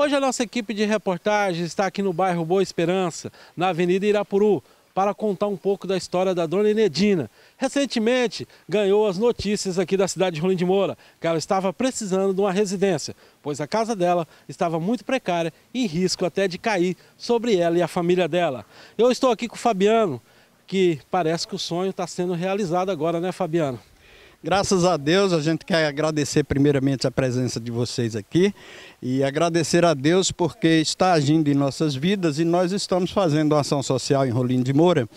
Hoje a nossa equipe de reportagem está aqui no bairro Boa Esperança, na Avenida Irapuru, para contar um pouco da história da dona Inedina. Recentemente ganhou as notícias aqui da cidade de Rolim de Moura, que ela estava precisando de uma residência, pois a casa dela estava muito precária e em risco até de cair sobre ela e a família dela. Eu estou aqui com o Fabiano, que parece que o sonho está sendo realizado agora, né, Fabiano? Graças a Deus, a gente quer agradecer primeiramente a presença de vocês aqui e agradecer a Deus porque está agindo em nossas vidas e nós estamos fazendo uma ação social em Rolim de Moura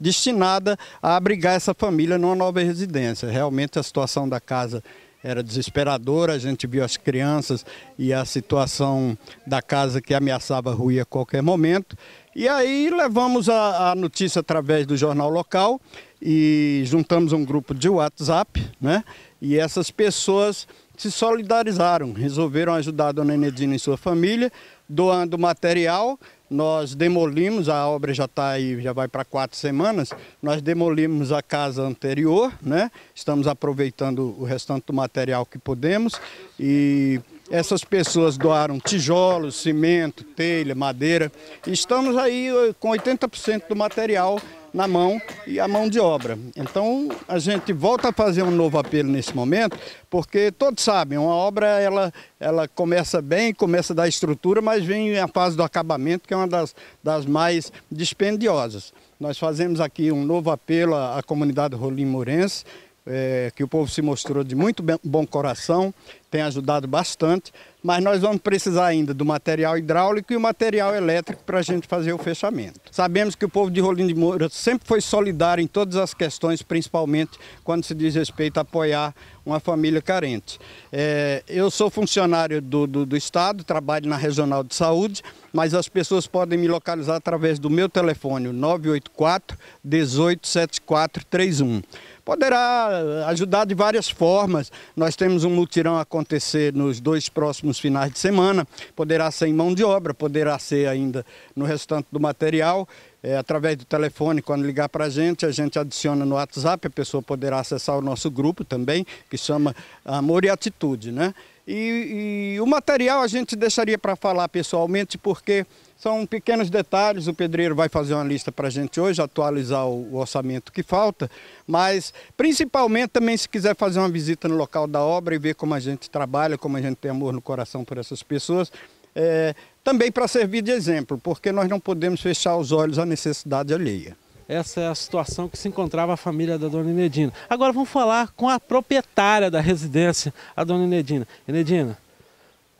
destinada a abrigar essa família numa nova residência. Realmente a situação da casa era desesperadora, a gente viu as crianças e a situação da casa que ameaçava ruir a qualquer momento. E aí levamos a, a notícia através do jornal local e juntamos um grupo de WhatsApp, né? E essas pessoas se solidarizaram, resolveram ajudar a dona Enedina e sua família, doando material. Nós demolimos, a obra já está aí, já vai para quatro semanas. Nós demolimos a casa anterior, né? Estamos aproveitando o restante do material que podemos e essas pessoas doaram tijolos, cimento, telha, madeira. Estamos aí eh, com 80% do material na mão e a mão de obra. Então a gente volta a fazer um novo apelo nesse momento, porque todos sabem, uma obra ela, ela começa bem, começa da estrutura, mas vem a fase do acabamento, que é uma das, das mais dispendiosas. Nós fazemos aqui um novo apelo à, à comunidade rolim-morense é, que o povo se mostrou de muito bem, bom coração, tem ajudado bastante, mas nós vamos precisar ainda do material hidráulico e o material elétrico para a gente fazer o fechamento. Sabemos que o povo de Rolim de Moura sempre foi solidário em todas as questões, principalmente quando se diz respeito a apoiar uma família carente. É, eu sou funcionário do, do, do Estado, trabalho na Regional de Saúde, mas as pessoas podem me localizar através do meu telefone 984 187431 poderá ajudar de várias formas. Nós temos um mutirão acontecer nos dois próximos finais de semana, poderá ser em mão de obra, poderá ser ainda no restante do material. É, através do telefone, quando ligar para a gente, a gente adiciona no WhatsApp, a pessoa poderá acessar o nosso grupo também, que chama Amor e Atitude, né? E, e o material a gente deixaria para falar pessoalmente, porque são pequenos detalhes, o pedreiro vai fazer uma lista para a gente hoje, atualizar o, orçamento que falta, mas principalmente também se quiser fazer uma visita no local da obra e ver como a gente trabalha, como a gente tem amor no coração por essas pessoas, é, também para servir de exemplo, porque nós não podemos fechar os olhos à necessidade alheia. Essa é a situação que se encontrava a família da dona Inedina. Agora vamos falar com a proprietária da residência, a dona Inedina. Inedina,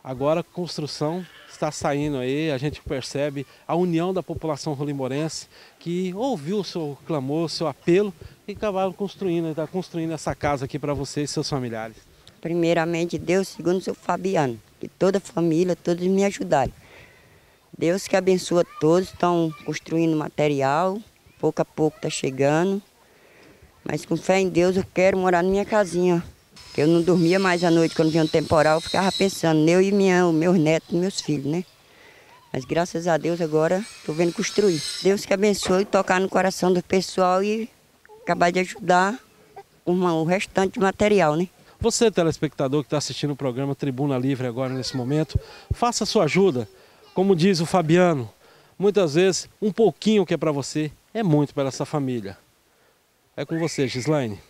agora a construção está saindo aí, a gente percebe a união da população rolimorense que ouviu o seu clamor, o seu apelo e acabaram construindo, está construindo essa casa aqui para você e seus familiares. Primeiramente Deus, segundo o seu Fabiano, que toda a família, todos me ajudaram. Deus que abençoa todos, estão construindo material, pouco a pouco está chegando. Mas com fé em Deus eu quero morar na minha casinha. Eu não dormia mais à noite quando vinha um temporal, eu ficava pensando, eu e minha, meus netos, meus filhos, né? Mas graças a Deus agora estou vendo construir. Deus que abençoe tocar no coração do pessoal e acabar de ajudar uma, o restante de material, né? Você, telespectador que está assistindo o programa Tribuna Livre agora nesse momento, faça a sua ajuda. Como diz o Fabiano, muitas vezes um pouquinho que é para você é muito para essa família. É com você, Gislaine.